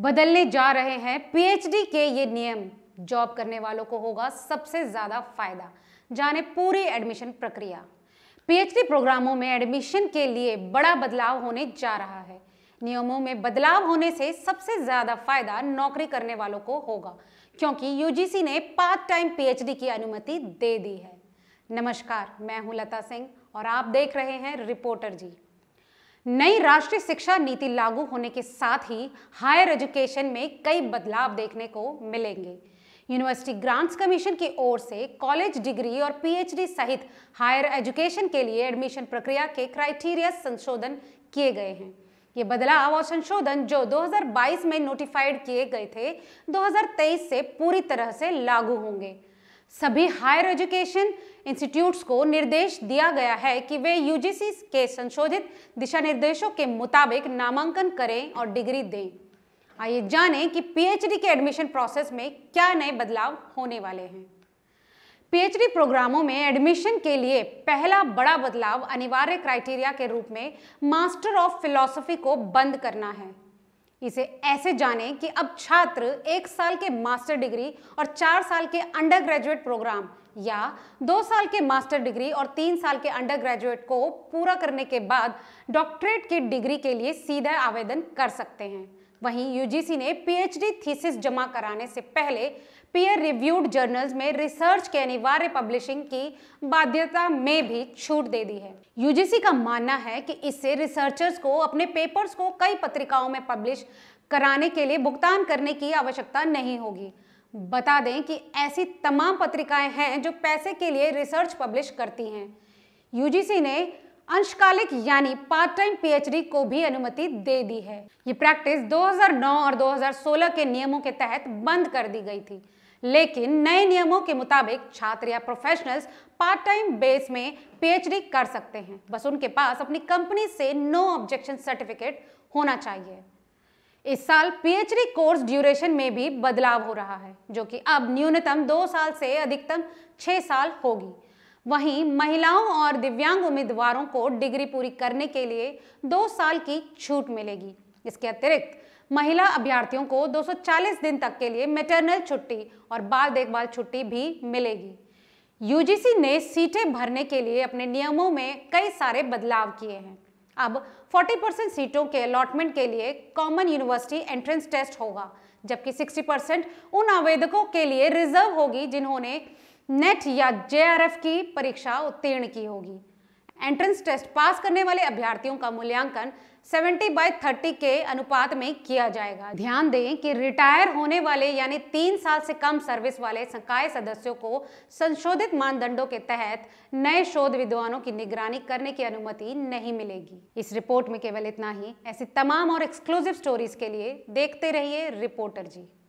बदलने जा रहे हैं पीएचडी के ये नियम जॉब करने वालों को होगा सबसे ज़्यादा फायदा जाने पूरी एडमिशन प्रक्रिया पीएचडी प्रोग्रामों में एडमिशन के लिए बड़ा बदलाव होने जा रहा है नियमों में बदलाव होने से सबसे ज़्यादा फायदा नौकरी करने वालों को होगा क्योंकि यूजीसी ने पार्ट टाइम पीएचडी की अनुमति दे दी है नमस्कार मैं हूं लता सिंह और आप देख रहे हैं रिपोर्टर जी नई राष्ट्रीय शिक्षा नीति लागू होने के साथ ही हायर एजुकेशन में कई बदलाव देखने को मिलेंगे यूनिवर्सिटी ग्रांट्स कमीशन की ओर से कॉलेज डिग्री और पीएचडी सहित हायर एजुकेशन के लिए एडमिशन प्रक्रिया के क्राइटेरिया संशोधन किए गए हैं ये बदलाव और संशोधन जो 2022 में नोटिफाइड किए गए थे 2023 से पूरी तरह से लागू होंगे सभी हायर एजुकेशन इंस्टीट्यूट्स को निर्देश दिया गया है कि वे यूजीसी के संशोधित दिशा निर्देशों के मुताबिक नामांकन करें और डिग्री दें आइए जानें कि पीएचडी के एडमिशन प्रोसेस में क्या नए बदलाव होने वाले हैं पीएचडी प्रोग्रामों में एडमिशन के लिए पहला बड़ा बदलाव अनिवार्य क्राइटेरिया के रूप में मास्टर ऑफ फिलोसफी को बंद करना है इसे ऐसे जाने कि अब छात्र एक साल के मास्टर डिग्री और चार साल के अंडर ग्रेजुएट प्रोग्राम या दो साल के मास्टर डिग्री और तीन साल के अंडर ग्रेजुएट को पूरा करने के बाद डॉक्टरेट की डिग्री के लिए सीधा आवेदन कर सकते हैं वहीं यूजीसी ने पीएचडी थीसिस जमा कराने से पहले पीयर रिव्यूड जर्नल्स में रिसर्च के अनिवार्य पब्लिशिंग की बाध्यता में भी छूट दे दी है यूजीसी का मानना है कि इससे रिसर्चर्स को अपने पेपर्स को कई पत्रिकाओं में पब्लिश कराने के लिए भुगतान करने की आवश्यकता नहीं होगी बता दें कि ऐसी तमाम पत्रिकाएं हैं जो पैसे के लिए रिसर्च पब्लिश करती हैं यूजीसी ने अंशकालिक यानी पार्ट टाइम पीएचडी को भी अनुमति दे दी है ये प्रैक्टिस 2009 और 2016 के नियमों के तहत बंद कर दी गई थी लेकिन नए नियमों के मुताबिक छात्र या प्रोफेशनल्स पार्ट टाइम बेस में पीएचडी कर सकते हैं बस उनके पास अपनी कंपनी से नो ऑब्जेक्शन सर्टिफिकेट होना चाहिए इस साल पीएचडी कोर्स ड्यूरेशन में भी बदलाव हो रहा है जो कि अब न्यूनतम दो साल से अधिकतम छह साल होगी वहीं महिलाओं और दिव्यांग उम्मीदवारों को डिग्री पूरी करने के लिए दो साल की छूट मिलेगी इसके अतिरिक्त महिला अभ्यर्थियों को 240 दिन तक के लिए मेटरनल छुट्टी और बाल देखभाल छुट्टी भी मिलेगी यूजीसी ने सीटें भरने के लिए अपने नियमों में कई सारे बदलाव किए हैं अब 40 परसेंट सीटों के अलॉटमेंट के लिए कॉमन यूनिवर्सिटी एंट्रेंस टेस्ट होगा जबकि 60 परसेंट उन आवेदकों के लिए रिजर्व होगी जिन्होंने नेट या जेआरएफ की परीक्षा उत्तीर्ण की होगी एंट्रेंस टेस्ट पास करने वाले अभ्यर्थियों का मूल्यांकन 70 बाय 30 के अनुपात में किया जाएगा ध्यान दें कि रिटायर होने वाले यानी तीन साल से कम सर्विस वाले संकाय सदस्यों को संशोधित मानदंडों के तहत नए शोध विद्वानों की निगरानी करने की अनुमति नहीं मिलेगी इस रिपोर्ट में केवल इतना ही ऐसी तमाम और एक्सक्लूसिव स्टोरीज के लिए देखते रहिए रिपोर्टर जी